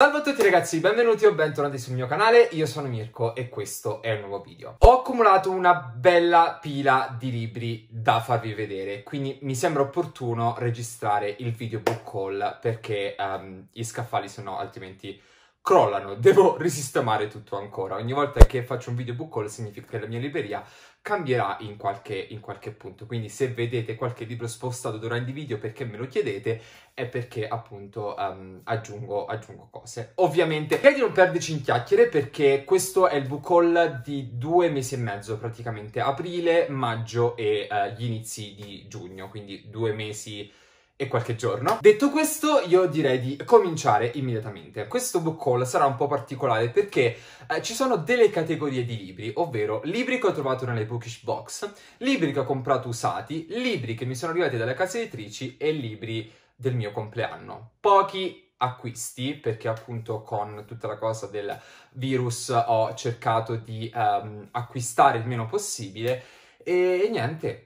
Salve a tutti ragazzi, benvenuti o bentornati sul mio canale, io sono Mirko e questo è un nuovo video. Ho accumulato una bella pila di libri da farvi vedere, quindi mi sembra opportuno registrare il video book haul perché um, gli scaffali sono altrimenti crollano, devo risistemare tutto ancora. Ogni volta che faccio un video book haul significa che la mia libreria cambierà in qualche, in qualche punto. Quindi se vedete qualche libro spostato durante i video perché me lo chiedete è perché appunto um, aggiungo, aggiungo, cose. Ovviamente cercate di non perderci in chiacchiere perché questo è il book haul di due mesi e mezzo praticamente, aprile, maggio e uh, gli inizi di giugno, quindi due mesi e qualche giorno. Detto questo, io direi di cominciare immediatamente. Questo book haul sarà un po' particolare perché eh, ci sono delle categorie di libri, ovvero libri che ho trovato nelle bookish box, libri che ho comprato usati, libri che mi sono arrivati dalle case editrici e libri del mio compleanno. Pochi acquisti perché appunto con tutta la cosa del virus ho cercato di um, acquistare il meno possibile e, e niente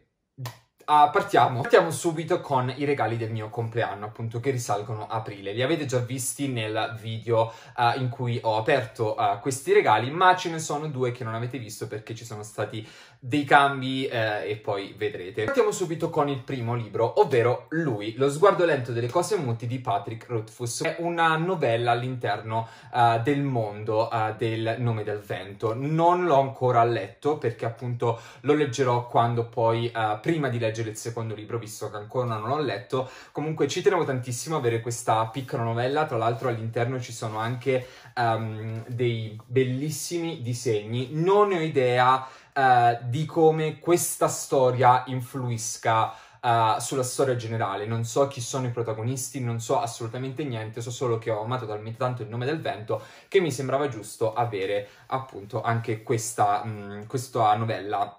Uh, partiamo. partiamo. subito con i regali del mio compleanno, appunto, che risalgono a aprile. Li avete già visti nel video uh, in cui ho aperto uh, questi regali, ma ce ne sono due che non avete visto perché ci sono stati dei cambi eh, e poi vedrete. Partiamo subito con il primo libro, ovvero lui, Lo sguardo lento delle cose muti di Patrick Rothfuss. È una novella all'interno uh, del mondo uh, del nome del vento. Non l'ho ancora letto perché appunto lo leggerò quando poi, uh, prima di leggere il secondo libro, visto che ancora non l'ho letto. Comunque ci tenevo tantissimo a avere questa piccola novella, tra l'altro all'interno ci sono anche um, dei bellissimi disegni. Non ne ho idea eh, di come questa storia influisca Uh, sulla storia generale. Non so chi sono i protagonisti, non so assolutamente niente, so solo che ho amato talmente tanto il nome del vento che mi sembrava giusto avere appunto anche questa, mh, questa novella.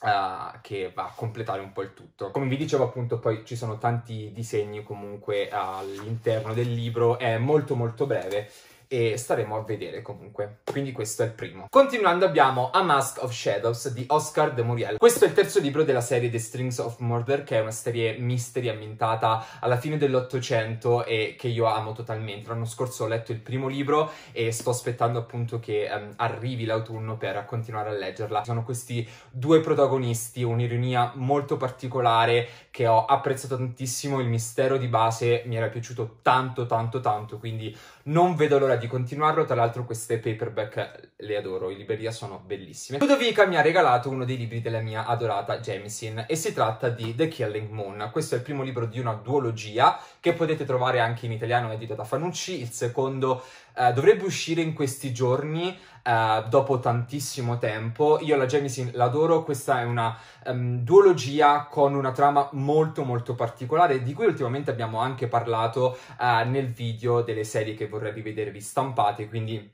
Uh, che va a completare un po' il tutto. Come vi dicevo appunto poi ci sono tanti disegni comunque all'interno del libro, è molto molto breve e staremo a vedere comunque. Quindi questo è il primo. Continuando abbiamo A Mask of Shadows di Oscar de Muriel. Questo è il terzo libro della serie The Strings of Murder, che è una serie mystery ambientata alla fine dell'Ottocento e che io amo totalmente. L'anno scorso ho letto il primo libro e sto aspettando appunto che um, arrivi l'autunno per continuare a leggerla. Sono questi due protagonisti, un'ironia molto particolare che ho apprezzato tantissimo, il mistero di base mi era piaciuto tanto tanto tanto, quindi non vedo l'ora di di continuarlo, tra l'altro queste paperback le adoro, in libreria sono bellissime. Ludovica mi ha regalato uno dei libri della mia adorata Jemisin e si tratta di The Killing Moon. Questo è il primo libro di una duologia che potete trovare anche in italiano edito da Fanucci, il secondo eh, dovrebbe uscire in questi giorni eh, dopo tantissimo tempo. Io la Jemisin l'adoro, questa è una um, duologia con una trama molto molto particolare di cui ultimamente abbiamo anche parlato eh, nel video delle serie che vorrei rivedervi stampate, quindi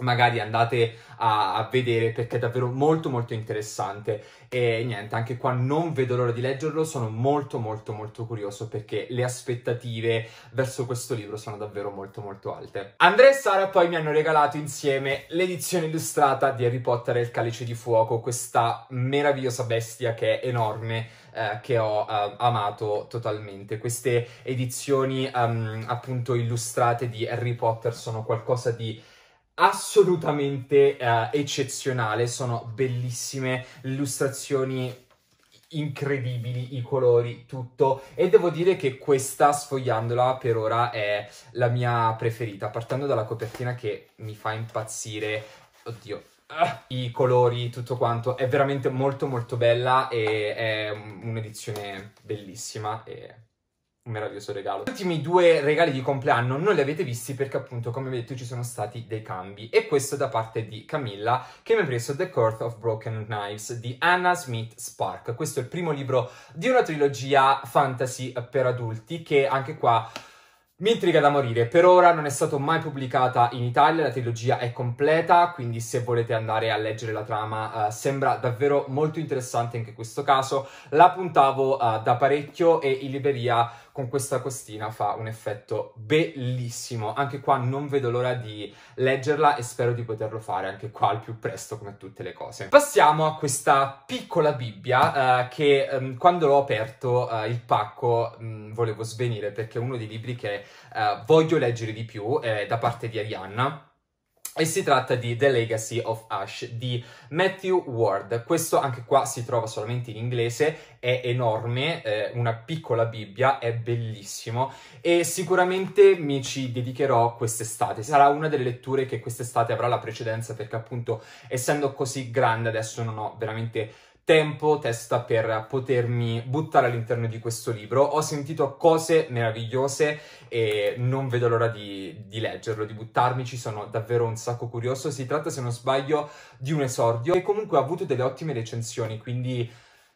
Ecco, magari andate a, a, vedere perché è davvero molto molto interessante e niente anche qua non vedo l'ora di leggerlo sono molto molto molto curioso perché le aspettative verso questo libro sono davvero molto molto alte Andrea e Sara poi mi hanno regalato insieme l'edizione illustrata di Harry Potter e il calice di fuoco questa meravigliosa bestia che è enorme eh, che ho eh, amato totalmente queste edizioni um, appunto illustrate di Harry Potter sono qualcosa di assolutamente eh, eccezionale, sono bellissime le illustrazioni incredibili i colori tutto e devo dire che questa sfogliandola per ora è la mia preferita partendo dalla copertina che mi fa impazzire oddio ah, i colori, tutto quanto, è veramente molto molto bella e è un'edizione bellissima e un meraviglioso regalo. Gli ultimi due regali di compleanno non li avete visti perché appunto, come vi detto, ci sono stati dei cambi. E questo da parte di Camilla, che mi ha preso The Court of Broken Knives di Anna Smith Spark. Questo è il primo libro di una trilogia fantasy per adulti che anche qua... Mi intriga da morire, per ora non è stata mai pubblicata in Italia, la trilogia è completa, quindi se volete andare a leggere la trama eh, sembra davvero molto interessante anche questo caso. La puntavo eh, da parecchio e in libreria con questa costina fa un effetto bellissimo. Anche qua non vedo l'ora di leggerla e spero di poterlo fare anche qua al più presto come tutte le cose. Passiamo a questa piccola Bibbia eh, che ehm, quando l'ho aperto eh, il pacco mh, mm, volevo svenire perché è uno dei libri che eh, voglio leggere di più eh, da parte di Arianna e si tratta di The Legacy of Ash di Matthew Ward. Questo anche qua si trova solamente in inglese, è enorme, è eh, una piccola Bibbia, è bellissimo e sicuramente mi ci dedicherò quest'estate. Sarà una delle letture che quest'estate avrà la precedenza perché appunto essendo così grande adesso non ho veramente tempo, testa per potermi buttare all'interno di questo libro. Ho sentito cose meravigliose e non vedo l'ora di, di, leggerlo, di buttarmi, ci sono davvero un sacco curioso. Si tratta, se non sbaglio, di un esordio e comunque ha avuto delle ottime recensioni, quindi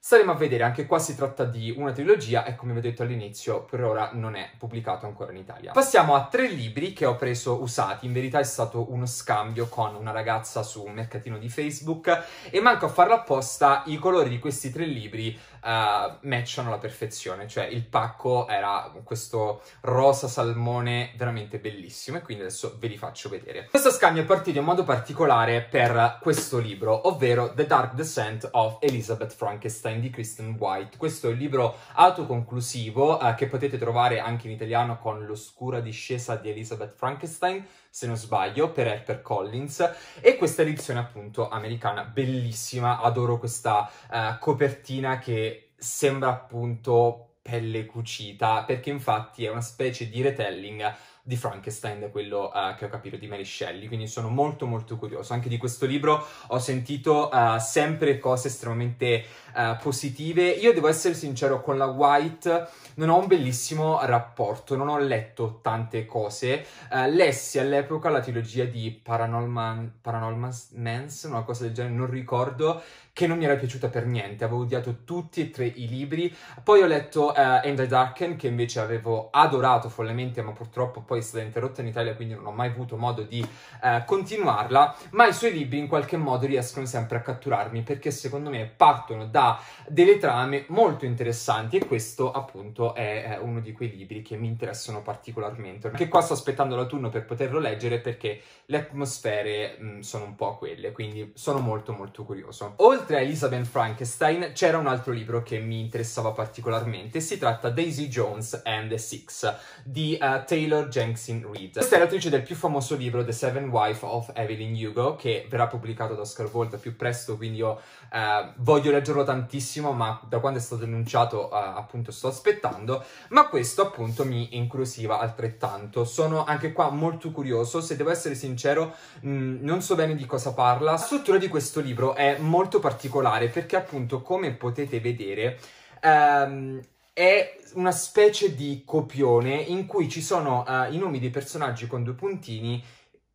Staremo a vedere, anche qua si tratta di una trilogia e come vi ho detto all'inizio per ora non è pubblicato ancora in Italia. Passiamo a tre libri che ho preso usati, in verità è stato uno scambio con una ragazza su un mercatino di Facebook e manco a farlo apposta i colori di questi tre libri uh, matchano alla perfezione, cioè il pacco era questo rosa salmone veramente bellissimo e quindi adesso ve li faccio vedere. Questo scambio è partito in modo particolare per questo libro, ovvero The Dark Descent of Elizabeth Frankenstein di Kristen White. Questo è il libro autoconclusivo uh, che potete trovare anche in italiano con L'oscura discesa di Elizabeth Frankenstein se non sbaglio, per Harper Collins. E questa edizione appunto americana, bellissima, adoro questa uh, copertina che sembra appunto pelle cucita, perché infatti è una specie di retelling di Frankenstein, da quello uh, che ho capito di Mary Shelley, quindi sono molto molto curioso. Anche di questo libro ho sentito uh, sempre cose estremamente uh, positive. Io devo essere sincero, con la White non ho un bellissimo rapporto, non ho letto tante cose. lessi all'epoca la trilogia di Paranormal, Paranormal Mans, una cosa del genere, non ricordo, che non mi era piaciuta per niente, avevo odiato tutti e tre i libri. Poi ho letto End the Darken, che invece avevo adorato follemente, ma purtroppo poi è stata interrotta in Italia, quindi non ho mai avuto modo di eh, continuarla, ma i suoi libri in qualche modo riescono sempre a catturarmi perché secondo me partono da delle trame molto interessanti e questo appunto è eh, uno di quei libri che mi interessano particolarmente. Anche qua sto aspettando l'autunno per poterlo leggere perché le atmosfere mh, mm, sono un po' quelle, quindi sono molto molto curioso. Oltre a Elizabeth Frankenstein c'era un altro libro che mi interessava particolarmente, si tratta Daisy Jones and the Six di uh, Taylor J. Tenzin Reed. Questa è l'autrice del più famoso libro The Seven Wife of Evelyn Hugo che verrà pubblicato da Oscar Scarvolta più presto quindi io eh, voglio leggerlo tantissimo ma da quando è stato annunciato eh, appunto sto aspettando ma questo appunto mi inclusiva altrettanto. Sono anche qua molto curioso se devo essere sincero mh, mm, non so bene di cosa parla. La struttura di questo libro è molto particolare perché appunto come potete vedere Um, è una specie di copione in cui ci sono uh, i nomi dei personaggi con due puntini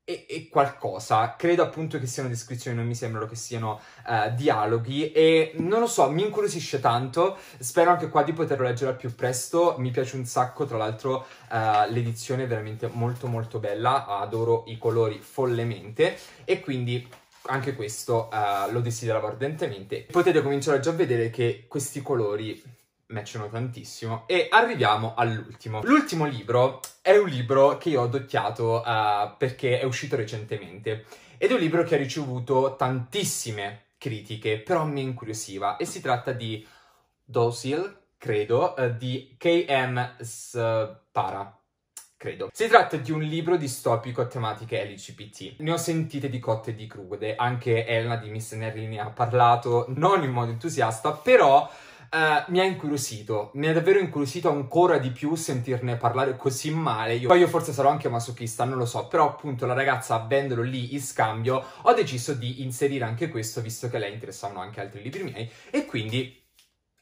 e, e, qualcosa. Credo appunto che siano descrizioni, non mi sembrano che siano uh, dialoghi e non lo so, mi incuriosisce tanto. Spero anche qua di poterlo leggere al più presto. Mi piace un sacco, tra l'altro uh, l'edizione è veramente molto molto bella, adoro i colori follemente e quindi anche questo lo desideravo ardentemente. Potete cominciare già a vedere che questi colori matchano tantissimo e arriviamo all'ultimo. L'ultimo libro è un libro che io ho adottiato uh, perché è uscito recentemente ed è un libro che ha ricevuto tantissime critiche, però mi incuriosiva e si tratta di Docil, credo, uh, di K.M. Spara. Credo. Si tratta di un libro distopico a tematiche LGBT. Ne ho sentite di cotte e di crude, anche Elena di Miss Nerrini ha parlato, non in modo entusiasta, però eh, mi ha incuriosito, mi ha davvero incuriosito ancora di più sentirne parlare così male. Io, poi io forse sarò anche masochista, non lo so, però appunto la ragazza avendolo lì in scambio ho deciso di inserire anche questo visto che a lei interessavano anche altri libri miei e quindi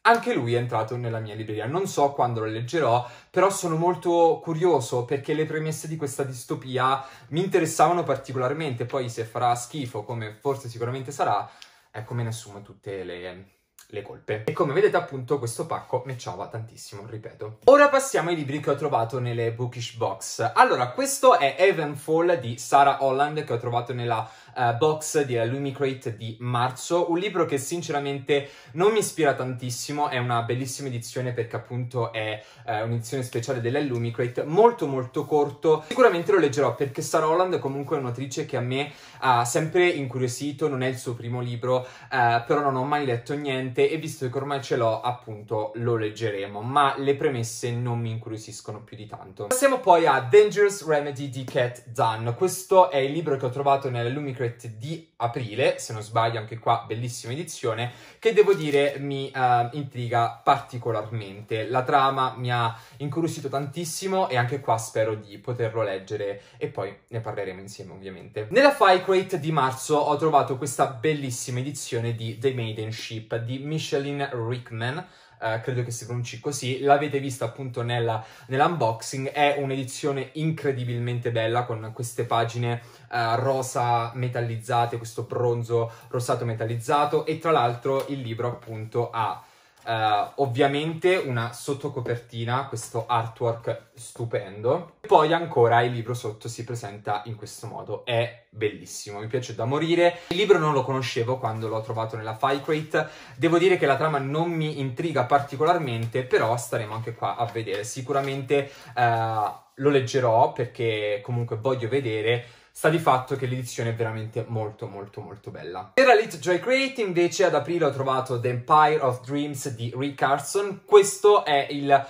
anche lui è entrato nella mia libreria. Non so quando lo leggerò, però sono molto curioso perché le premesse di questa distopia mi interessavano particolarmente. Poi se farà schifo, come forse sicuramente sarà, è come ne assumo tutte le le colpe. E come vedete appunto questo pacco matchava tantissimo, ripeto. Ora passiamo ai libri che ho trovato nelle bookish box. Allora, questo è Evenfall di Sarah Holland che ho trovato nella uh, box di Lumicrate di marzo, un libro che sinceramente non mi ispira tantissimo, è una bellissima edizione perché appunto è eh, un'edizione speciale della Lumicrate, molto molto corto, sicuramente lo leggerò perché Sarah Holland è comunque un'autrice che a me ha sempre incuriosito, non è il suo primo libro, eh, però non ho mai letto niente e visto che ormai ce l'ho appunto lo leggeremo, ma le premesse non mi incuriosiscono più di tanto. Passiamo poi a Dangerous Remedy di Cat Dunn, questo è il libro che ho trovato nella Lumicrate Secret di aprile, se non sbaglio anche qua bellissima edizione, che devo dire mi uh, intriga particolarmente. La trama mi ha incuriosito tantissimo e anche qua spero di poterlo leggere e poi ne parleremo insieme ovviamente. Nella Firecrate di marzo ho trovato questa bellissima edizione di The Maidenship di Micheline Rickman, eh, credo che si pronunci così, l'avete vista appunto nella, nell'unboxing, è un'edizione incredibilmente bella con queste pagine eh, rosa metallizzate, questo bronzo rosato metallizzato e tra l'altro il libro appunto ha Uh, ovviamente una sottocopertina, questo artwork stupendo. Poi ancora il libro sotto si presenta in questo modo, è bellissimo, mi piace da morire. Il libro non lo conoscevo quando l'ho trovato nella File devo dire che la trama non mi intriga particolarmente, però staremo anche qua a vedere. Sicuramente uh, lo leggerò perché comunque voglio vedere sta di fatto che l'edizione è veramente molto molto molto bella. Per la Lit Joy Crate invece ad aprile ho trovato The Empire of Dreams di Rick Carson, questo è il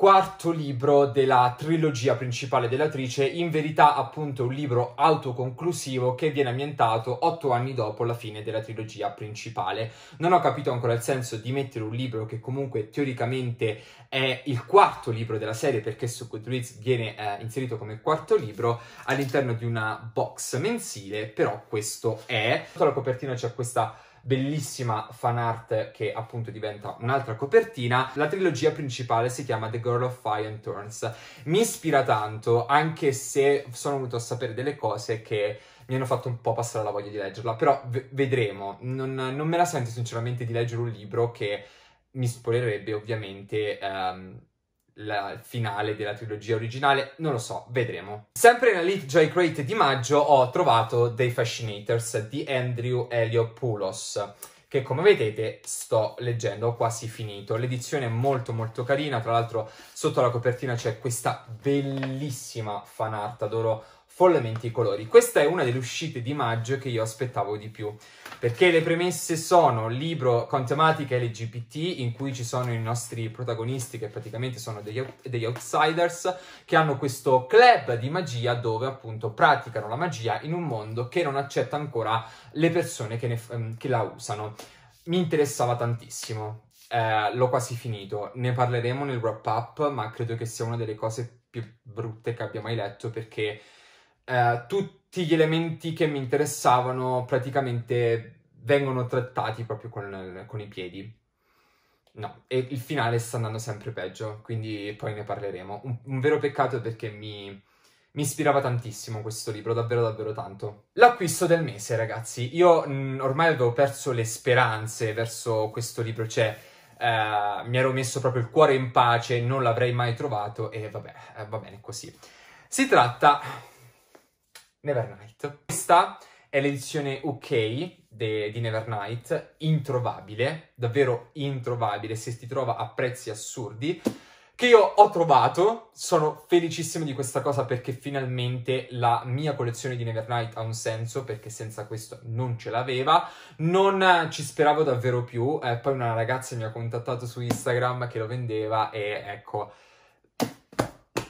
quarto libro della trilogia principale dell'attrice, in verità appunto un libro autoconclusivo che viene ambientato otto anni dopo la fine della trilogia principale. Non ho capito ancora il senso di mettere un libro che comunque teoricamente è il quarto libro della serie perché su Goodreads viene eh, inserito come quarto libro all'interno di una box mensile, però questo è. Sotto la copertina c'è questa bellissima fan art che appunto diventa un'altra copertina. La trilogia principale si chiama The Girl of Fire and Turns. Mi ispira tanto, anche se sono venuto a sapere delle cose che mi hanno fatto un po' passare la voglia di leggerla, però v- vedremo. Non, non, me la sento sinceramente di leggere un libro che mi spoilerebbe ovviamente... Um, la finale della trilogia originale, non lo so, vedremo. Sempre nella Lit Joy Crate di maggio ho trovato dei Fascinators di Andrew Heliopoulos che come vedete sto leggendo, ho quasi finito. L'edizione è molto molto carina, tra l'altro sotto la copertina c'è questa bellissima fanart, adoro follemente i colori. Questa è una delle uscite di maggio che io aspettavo di più, perché le premesse sono libro con tematica LGBT in cui ci sono i nostri protagonisti che praticamente sono degli, degli outsiders che hanno questo club di magia dove appunto praticano la magia in un mondo che non accetta ancora le persone che, ne, ehm, che la usano. Mi interessava tantissimo. Eh, l'ho quasi finito, ne parleremo nel wrap up, ma credo che sia una delle cose più brutte che abbia mai letto perché eh, tutti gli elementi che mi interessavano praticamente vengono trattati proprio con, con i piedi. No, e il finale sta andando sempre peggio, quindi poi ne parleremo. Un, un vero peccato perché mi, mi, ispirava tantissimo questo libro, davvero davvero tanto. L'acquisto del mese, ragazzi. Io mh, mm, ormai avevo perso le speranze verso questo libro, cioè eh, mi ero messo proprio il cuore in pace, non l'avrei mai trovato e vabbè, eh, va bene così. Si tratta Nevernight. Questa è l'edizione UK di Nevernight, introvabile, davvero introvabile, se si trova a prezzi assurdi, che io ho trovato, sono felicissimo di questa cosa perché finalmente la mia collezione di Nevernight ha un senso, perché senza questo non ce l'aveva, non ci speravo davvero più, eh, poi una ragazza mi ha contattato su Instagram che lo vendeva e ecco,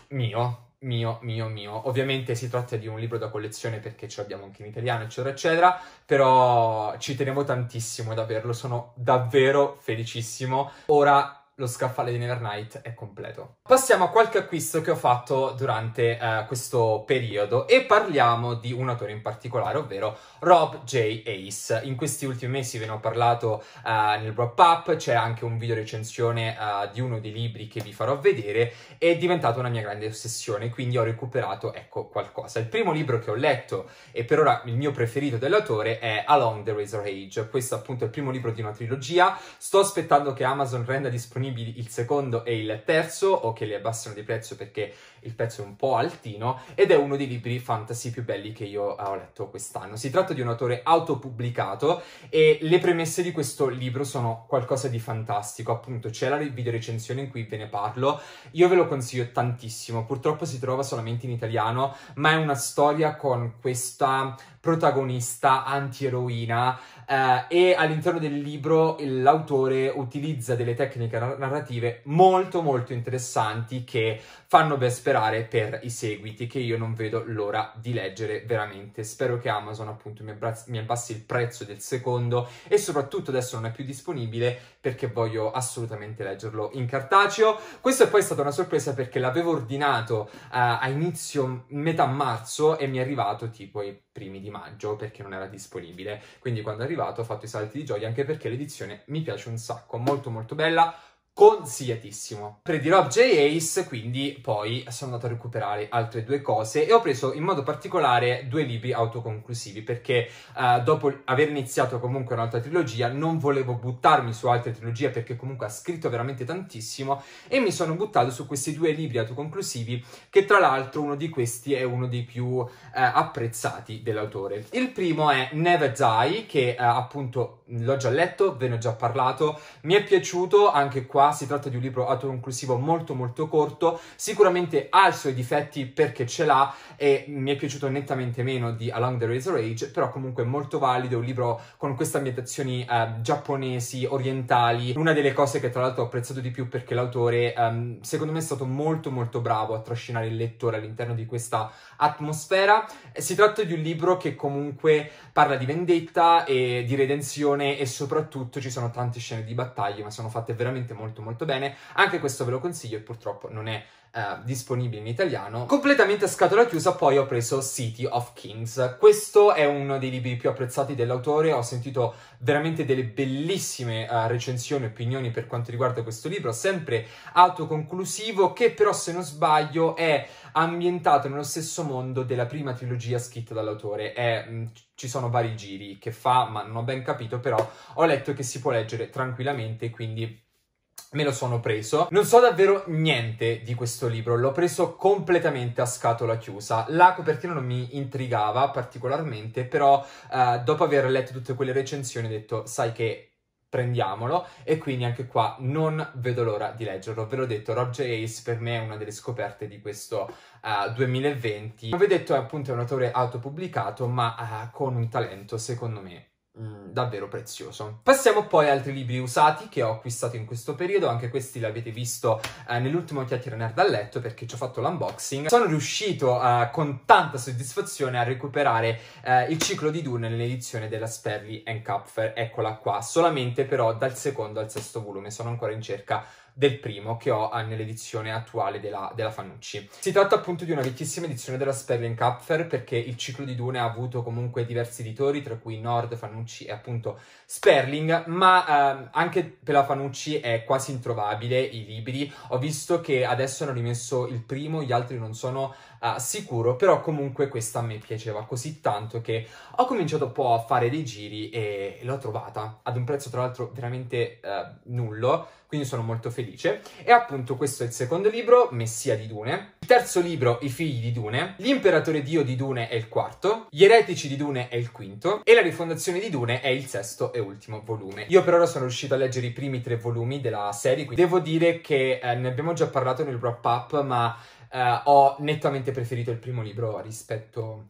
mio, mio, mio, mio. Ovviamente si tratta di un libro da collezione perché ce l'abbiamo anche in italiano, eccetera, eccetera, però ci tenevo tantissimo ad averlo, sono davvero felicissimo. Ora lo scaffale di Never è completo. Passiamo a qualche acquisto che ho fatto durante uh, questo periodo e parliamo di un autore in particolare, ovvero Rob J. Ace. In questi ultimi mesi ve ne ho parlato uh, nel wrap-up, c'è anche un video recensione uh, di uno dei libri che vi farò vedere, è diventata una mia grande ossessione, quindi ho recuperato, ecco, qualcosa. Il primo libro che ho letto e per ora il mio preferito dell'autore è Along the Razor Age. Questo appunto è il primo libro di una trilogia, sto aspettando che Amazon renda disponibile disponibili il secondo e il terzo o che li abbassano di prezzo perché il prezzo è un po' altino ed è uno dei libri fantasy più belli che io ho letto quest'anno. Si tratta di un autore autopubblicato e le premesse di questo libro sono qualcosa di fantastico, appunto c'è la video recensione in cui ve ne parlo, io ve lo consiglio tantissimo, purtroppo si trova solamente in italiano, ma è una storia con questa protagonista antieroina eh, e all'interno del libro l'autore utilizza delle tecniche narrative molto molto interessanti che fanno ben sperare per i seguiti che io non vedo l'ora di leggere veramente. Spero che Amazon appunto mi, mi abbassi il prezzo del secondo e soprattutto adesso non è più disponibile perché voglio assolutamente leggerlo in cartaceo. Questo è poi stata una sorpresa perché l'avevo ordinato uh, a inizio metà marzo e mi è arrivato tipo ai primi di maggio perché non era disponibile. Quindi quando è arrivato ho fatto i salti di gioia anche perché l'edizione mi piace un sacco, molto molto bella consigliatissimo. Predirò J Ace, quindi poi sono andato a recuperare altre due cose e ho preso in modo particolare due libri autoconclusivi perché uh, dopo aver iniziato comunque un'altra trilogia non volevo buttarmi su altre trilogie perché comunque ha scritto veramente tantissimo e mi sono buttato su questi due libri autoconclusivi che tra l'altro uno di questi è uno dei più uh, apprezzati dell'autore. Il primo è Never Die che uh, appunto l'ho già letto, ve ne ho già parlato, mi è piaciuto anche qua si tratta di un libro autoconclusivo molto molto corto, sicuramente ha i suoi difetti perché ce l'ha e mi è piaciuto nettamente meno di Along the Razor Age, però comunque molto valido, un libro con queste ambientazioni eh, giapponesi, orientali, una delle cose che tra l'altro ho apprezzato di più perché l'autore ehm, secondo me è stato molto molto bravo a trascinare il lettore all'interno di questa atmosfera. Si tratta di un libro che comunque parla di vendetta e di redenzione e soprattutto ci sono tante scene di battaglie, ma sono fatte veramente molto molto molto bene, anche questo ve lo consiglio e purtroppo non è Uh, disponibile in italiano. Completamente a scatola chiusa poi ho preso City of Kings. Questo è uno dei libri più apprezzati dell'autore, ho sentito veramente delle bellissime uh, recensioni e opinioni per quanto riguarda questo libro, sempre autoconclusivo che però se non sbaglio è ambientato nello stesso mondo della prima trilogia scritta dall'autore. È, mh, mm, ci sono vari giri che fa, ma non ho ben capito, però ho letto che si può leggere tranquillamente, quindi me lo sono preso. Non so davvero niente di questo libro, l'ho preso completamente a scatola chiusa. La copertina non mi intrigava particolarmente, però eh, dopo aver letto tutte quelle recensioni ho detto, sai che prendiamolo e quindi anche qua non vedo l'ora di leggerlo ve l'ho detto Rob J. Ace per me è una delle scoperte di questo uh, eh, 2020 come vi ho detto è appunto un autore autopubblicato ma uh, con un talento secondo me Mm. davvero prezioso. Passiamo poi ad altri libri usati che ho acquistato in questo periodo, anche questi l'avete visto eh, nell'ultimo chiacchiere nerd a letto perché ci ho fatto l'unboxing. Sono riuscito eh, con tanta soddisfazione a recuperare eh, il ciclo di Dune nell'edizione della Sperry Kapfer, eccola qua, solamente però dal secondo al sesto volume, sono ancora in cerca del primo che ho nell'edizione attuale della, della, Fannucci. Si tratta appunto di una vecchissima edizione della Sperling Kapfer perché il ciclo di Dune ha avuto comunque diversi editori tra cui Nord, Fannucci e appunto Sperling ma ehm, anche per la Fanucci è quasi introvabile i libri. Ho visto che adesso hanno rimesso il primo, gli altri non sono uh, sicuro, però comunque questa a me piaceva così tanto che ho cominciato un po' a fare dei giri e l'ho trovata ad un prezzo tra l'altro veramente uh, nullo, quindi sono molto felice. E appunto questo è il secondo libro, Messia di Dune. Il terzo libro, I figli di Dune. L'imperatore dio di Dune è il quarto. Gli eretici di Dune è il quinto. E la rifondazione di Dune è il sesto e ultimo volume. Io per ora sono riuscito a leggere i primi tre volumi della serie, quindi devo dire che eh, ne abbiamo già parlato nel wrap up, ma eh, ho nettamente preferito il primo libro rispetto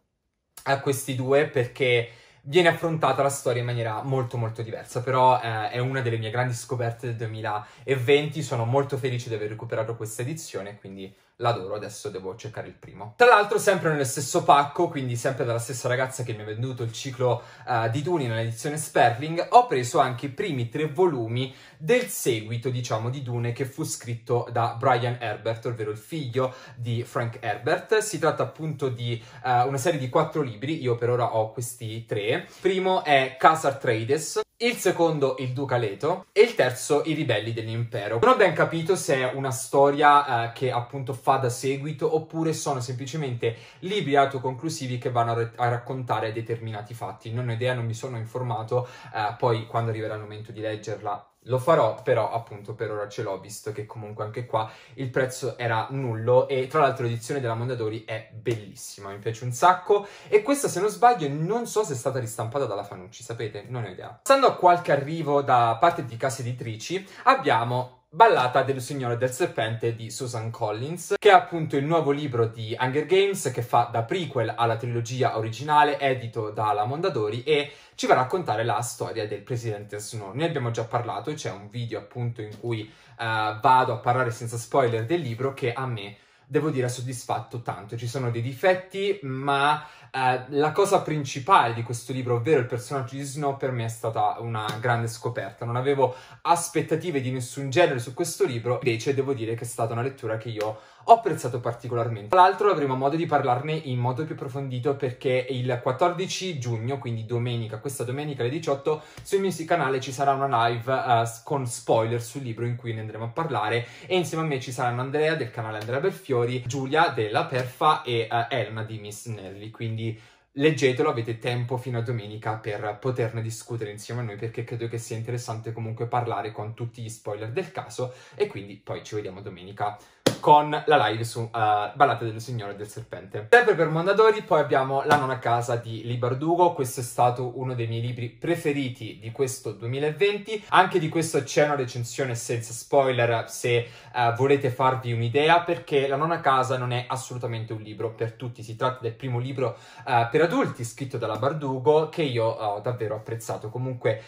a questi due perché viene affrontata la storia in maniera molto molto diversa, però eh, è una delle mie grandi scoperte del 2020, sono molto felice di aver recuperato questa edizione, quindi l'adoro, adesso devo cercare il primo. Tra l'altro sempre nello stesso pacco, quindi sempre dalla stessa ragazza che mi ha venduto il ciclo uh, di Duni nell'edizione Sperling, ho preso anche i primi tre volumi del seguito, diciamo, di Dune che fu scritto da Brian Herbert, ovvero il figlio di Frank Herbert. Si tratta appunto di uh, una serie di quattro libri, io per ora ho questi tre. primo è Casar Trades, il secondo il Duca Leto e il terzo i ribelli dell'impero. Non ho ben capito se è una storia eh, che appunto fa da seguito oppure sono semplicemente libri autoconclusivi che vanno a, r- a raccontare determinati fatti. Non ho idea, non mi sono informato, eh, poi quando arriverà il momento di leggerla lo farò, però appunto per ora ce l'ho, visto che comunque anche qua il prezzo era nullo e tra l'altro l'edizione della Mondadori è bellissima, mi piace un sacco e questa se non sbaglio non so se è stata ristampata dalla Fanucci, sapete? Non ho idea. Passando a qualche arrivo da parte di case editrici, abbiamo Ballata del Signore del Serpente di Susan Collins, che è appunto il nuovo libro di Hunger Games che fa da prequel alla trilogia originale, edito dalla Mondadori, e ci va a raccontare la storia del presidente Snow. Ne abbiamo già parlato, c'è un video appunto in cui uh, vado a parlare senza spoiler del libro che a me devo dire soddisfatto tanto. Ci sono dei difetti, ma eh, la cosa principale di questo libro, ovvero il personaggio di Snow, per me è stata una grande scoperta. Non avevo aspettative di nessun genere su questo libro, invece devo dire che è stata una lettura che io ho apprezzato particolarmente. Tra l'altro avremo modo di parlarne in modo più approfondito perché il 14 giugno, quindi domenica, questa domenica alle 18, sul mio canale ci sarà una live uh, con spoiler sul libro in cui ne andremo a parlare e insieme a me ci saranno Andrea del canale Andrea Belfiori, Giulia della Perfa e uh, eh, Elena di Miss Nelly, quindi leggetelo, avete tempo fino a domenica per poterne discutere insieme a noi perché credo che sia interessante comunque parlare con tutti gli spoiler del caso e quindi poi ci vediamo domenica con la live su uh, Ballate del Signore del Serpente. Sempre per Mondadori poi abbiamo La nona casa di Libardugo, questo è stato uno dei miei libri preferiti di questo 2020, anche di questo c'è una recensione senza spoiler se uh, volete farvi un'idea perché La nona casa non è assolutamente un libro per tutti, si tratta del primo libro uh, per adulti scritto dalla Bardugo che io ho davvero apprezzato, comunque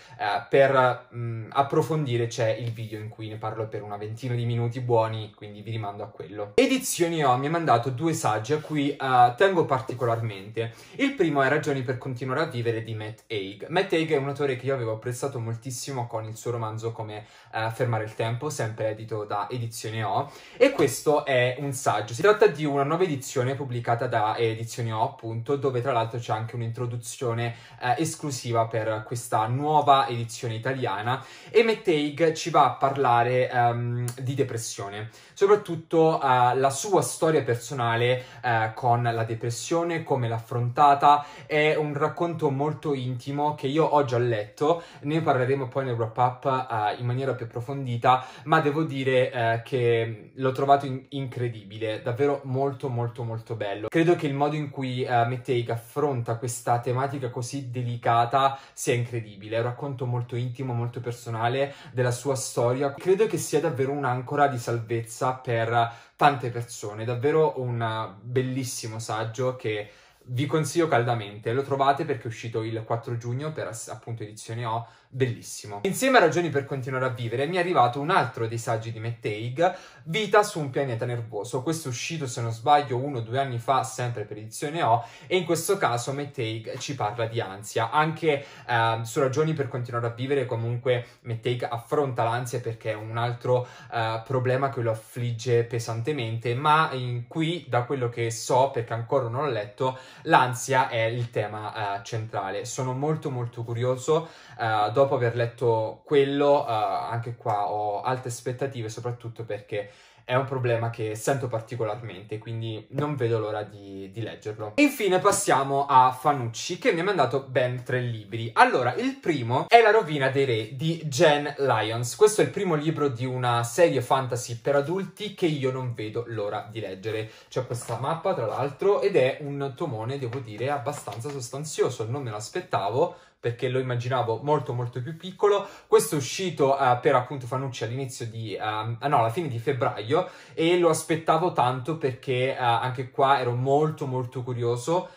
per mh, mm, approfondire c'è il video in cui ne parlo per una ventina di minuti buoni, quindi vi rimando arrivando a quello. Edizioni O mi ha mandato due saggi a cui uh, tengo particolarmente. Il primo è Ragioni per continuare a vivere di Matt Haig. Matt Haig è un autore che io avevo apprezzato moltissimo con il suo romanzo come uh, Fermare il tempo, sempre edito da Edizione O, e questo è un saggio. Si tratta di una nuova edizione pubblicata da eh, Edizione O, appunto, dove tra l'altro c'è anche un'introduzione uh, esclusiva per questa nuova edizione italiana e Matt Haig ci va a parlare um, di depressione, soprattutto soprattutto eh, la sua storia personale eh, con la depressione, come l'ha affrontata, è un racconto molto intimo che io ho già letto, ne parleremo poi nel wrap up eh, in maniera più approfondita, ma devo dire eh, che l'ho trovato in- incredibile, davvero molto molto molto bello. Credo che il modo in cui uh, eh, Mettei affronta questa tematica così delicata sia incredibile, è un racconto molto intimo, molto personale della sua storia, credo che sia davvero un'ancora di salvezza per per tante persone. Davvero un bellissimo saggio che vi consiglio caldamente. Lo trovate perché è uscito il 4 giugno per appunto edizione O bellissimo. Insieme a ragioni per continuare a vivere mi è arrivato un altro dei saggi di Metteig, Vita su un pianeta nervoso. Questo è uscito, se non sbaglio, uno o due anni fa, sempre per edizione O, e in questo caso Metteig ci parla di ansia. Anche eh, su ragioni per continuare a vivere, comunque Metteig affronta l'ansia perché è un altro eh, problema che lo affligge pesantemente, ma in qui, da quello che so, perché ancora non l'ho letto, l'ansia è il tema eh, centrale. Sono molto molto curioso, dopo eh, dopo aver letto quello, uh, anche qua ho alte aspettative, soprattutto perché è un problema che sento particolarmente, quindi non vedo l'ora di, di, leggerlo. Infine passiamo a Fanucci, che mi ha mandato ben tre libri. Allora, il primo è La rovina dei re di Jen Lyons. Questo è il primo libro di una serie fantasy per adulti che io non vedo l'ora di leggere. C'è questa mappa, tra l'altro, ed è un tomone, devo dire, abbastanza sostanzioso. Non me l'aspettavo, perché lo immaginavo molto molto più piccolo. Questo è uscito uh, per appunto Fanucci all'inizio di, uh, ah no, alla fine di febbraio e lo aspettavo tanto perché uh, anche qua ero molto molto curioso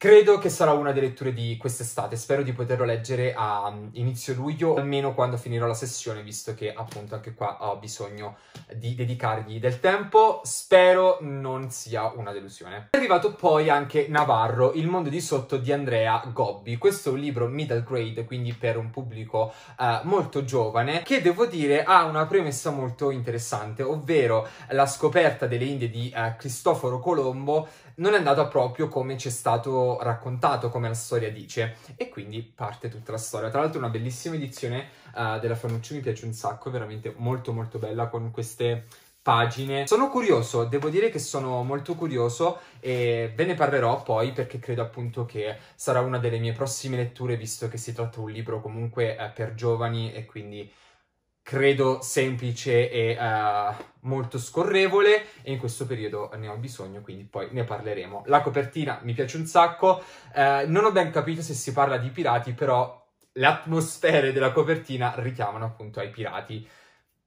Credo che sarà una delle letture di quest'estate, spero di poterlo leggere a mm, inizio luglio, almeno quando finirò la sessione, visto che appunto anche qua ho bisogno di dedicargli del tempo. Spero non sia una delusione. È arrivato poi anche Navarro, Il mondo di sotto di Andrea Gobbi. Questo è un libro middle grade, quindi per un pubblico eh, molto giovane, che devo dire ha una premessa molto interessante, ovvero la scoperta delle Indie di eh, Cristoforo Colombo non è andata proprio come ci è stato raccontato, come la storia dice. E quindi parte tutta la storia. Tra l'altro una bellissima edizione uh, della Fanucci mi piace un sacco, veramente molto molto bella con queste pagine. Sono curioso, devo dire che sono molto curioso e ve ne parlerò poi perché credo appunto che sarà una delle mie prossime letture visto che si tratta di un libro comunque eh, per giovani e quindi credo semplice e uh, molto scorrevole e in questo periodo ne ho bisogno quindi poi ne parleremo la copertina mi piace un sacco uh, non ho ben capito se si parla di pirati però le atmosfere della copertina richiamano appunto ai pirati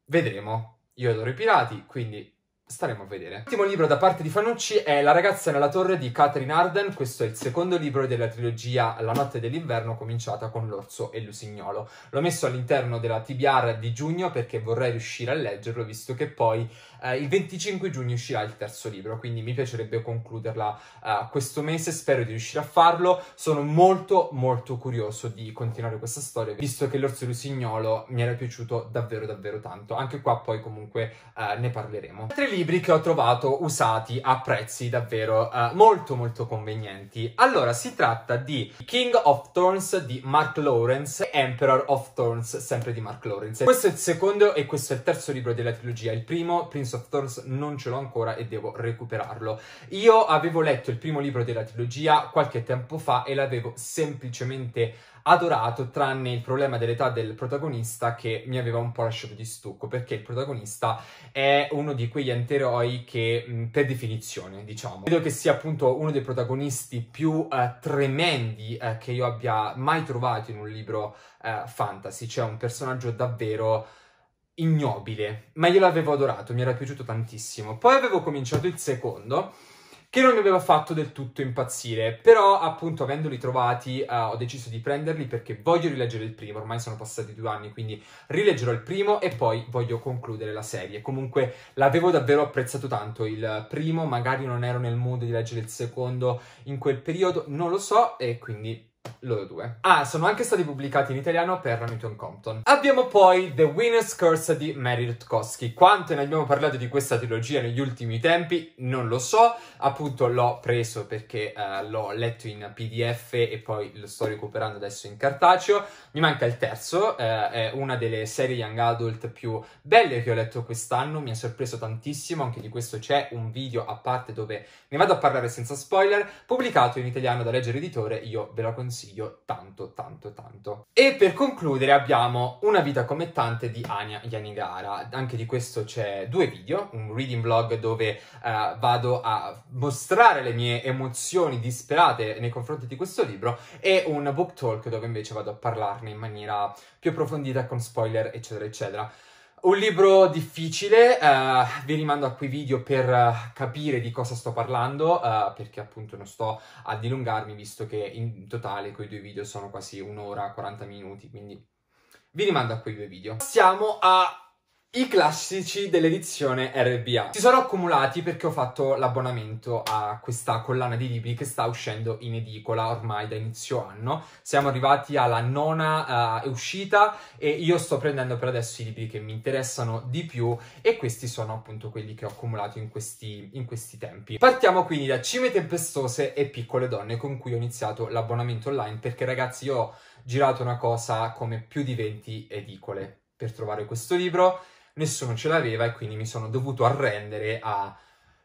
vedremo io adoro i pirati quindi Staremo a vedere. L'ultimo libro da parte di Fanucci è La ragazza nella torre di Catherine Arden. Questo è il secondo libro della trilogia La notte dell'inverno, cominciata con L'orso e l'usignolo. L'ho messo all'interno della TBR di giugno perché vorrei riuscire a leggerlo, visto che poi eh, il 25 giugno uscirà il terzo libro, quindi mi piacerebbe concluderla eh, questo mese, spero di riuscire a farlo. Sono molto molto curioso di continuare questa storia, visto che l'Orso Lusignolo mi era piaciuto davvero davvero tanto. Anche qua poi comunque eh, ne parleremo. Altri libri che ho trovato usati a prezzi davvero eh, molto molto convenienti. Allora, si tratta di King of Thorns di Mark Lawrence e Emperor of Thorns sempre di Mark Lawrence. Questo è il secondo e questo è il terzo libro della trilogia. Il primo, Prince Prince of Thorns non ce l'ho ancora e devo recuperarlo. Io avevo letto il primo libro della trilogia qualche tempo fa e l'avevo semplicemente adorato, tranne il problema dell'età del protagonista che mi aveva un po' lasciato di stucco, perché il protagonista è uno di quegli anteroi che, per definizione, diciamo, credo che sia appunto uno dei protagonisti più eh, tremendi eh, che io abbia mai trovato in un libro eh, fantasy, cioè un personaggio davvero ignobile, ma io l'avevo adorato, mi era piaciuto tantissimo. Poi avevo cominciato il secondo, che non mi aveva fatto del tutto impazzire, però appunto avendoli trovati uh, ho deciso di prenderli perché voglio rileggere il primo, ormai sono passati due anni, quindi rileggerò il primo e poi voglio concludere la serie. Comunque l'avevo davvero apprezzato tanto il primo, magari non ero nel mood di leggere il secondo in quel periodo, non lo so, e quindi loro due. Ah, sono anche stati pubblicati in italiano per Newton Compton. Abbiamo poi The Winner's Curse di Mary Rutkowski. Quanto ne abbiamo parlato di questa trilogia negli ultimi tempi non lo so, appunto l'ho preso perché uh, l'ho letto in PDF e poi lo sto recuperando adesso in cartaceo. Mi manca il terzo, uh, è una delle serie young adult più belle che ho letto quest'anno, mi ha sorpreso tantissimo, anche di questo c'è un video a parte dove ne vado a parlare senza spoiler, pubblicato in italiano da Leggere Editore, io ve lo consiglio consiglio tanto, tanto, tanto. E per concludere abbiamo Una vita come tante di Ania Yanigara. Anche di questo c'è due video, un reading vlog dove uh, vado a mostrare le mie emozioni disperate nei confronti di questo libro e un book talk dove invece vado a parlarne in maniera più approfondita con spoiler, eccetera, eccetera. Un libro difficile, uh, vi rimando a quei video per uh, capire di cosa sto parlando, uh, perché appunto non sto a dilungarmi, visto che in totale quei due video sono quasi un'ora, e 40 minuti, quindi vi rimando a quei due video. Passiamo a i classici dell'edizione RBA. Si sono accumulati perché ho fatto l'abbonamento a questa collana di libri che sta uscendo in edicola ormai da inizio anno. Siamo arrivati alla nona uh, uscita e io sto prendendo per adesso i libri che mi interessano di più e questi sono appunto quelli che ho accumulato in questi, in questi tempi. Partiamo quindi da Cime Tempestose e Piccole Donne con cui ho iniziato l'abbonamento online perché ragazzi io ho girato una cosa come più di 20 edicole per trovare questo libro nessuno ce l'aveva e quindi mi sono dovuto arrendere a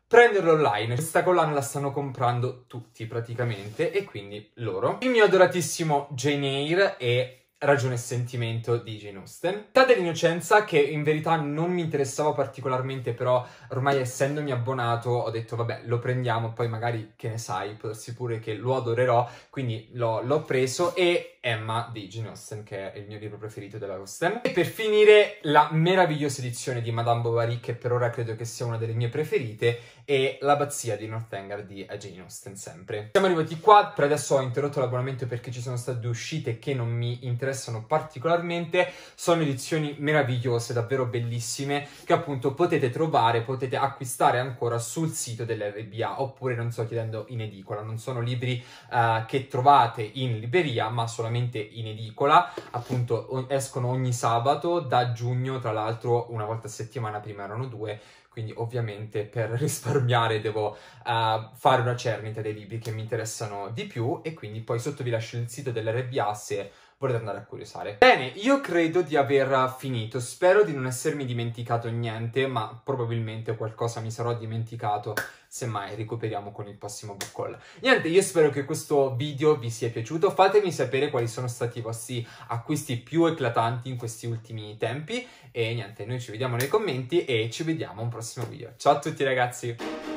prenderlo online. Questa collana la stanno comprando tutti praticamente e quindi loro. Il mio adoratissimo Jane Eyre è Ragione e sentimento di Jane Austen. Età dell'innocenza, che in verità non mi interessava particolarmente, però ormai essendomi abbonato ho detto vabbè lo prendiamo, poi magari che ne sai, può darsi pure che lo adorerò, quindi l'ho, l'ho preso e Emma di Jane Austen, che è il mio libro preferito della Austen. E per finire la meravigliosa edizione di Madame Bovary, che per ora credo che sia una delle mie preferite, e l'abbazia di Northanger di Jane Austen sempre. Siamo arrivati qua, per adesso ho interrotto l'abbonamento perché ci sono state uscite che non mi interessano particolarmente, sono edizioni meravigliose, davvero bellissime, che appunto potete trovare, potete acquistare ancora sul sito dell'RBA, oppure non sto chiedendo in edicola, non sono libri uh, che trovate in libreria, ma solamente in edicola, appunto escono ogni sabato da giugno, tra l'altro una volta a settimana, prima erano due, quindi ovviamente per risparmiare devo uh, fare una cernita dei libri che mi interessano di più e quindi poi sotto vi lascio il sito dell'RBA se volete andare a curiosare. Bene, io credo di aver finito, spero di non essermi dimenticato niente, ma probabilmente qualcosa mi sarò dimenticato semmai recuperiamo con il prossimo book haul. Niente, io spero che questo video vi sia piaciuto, fatemi sapere quali sono stati i vostri acquisti più eclatanti in questi ultimi tempi e niente, noi ci vediamo nei commenti e ci vediamo un prossimo video. Ciao a tutti ragazzi!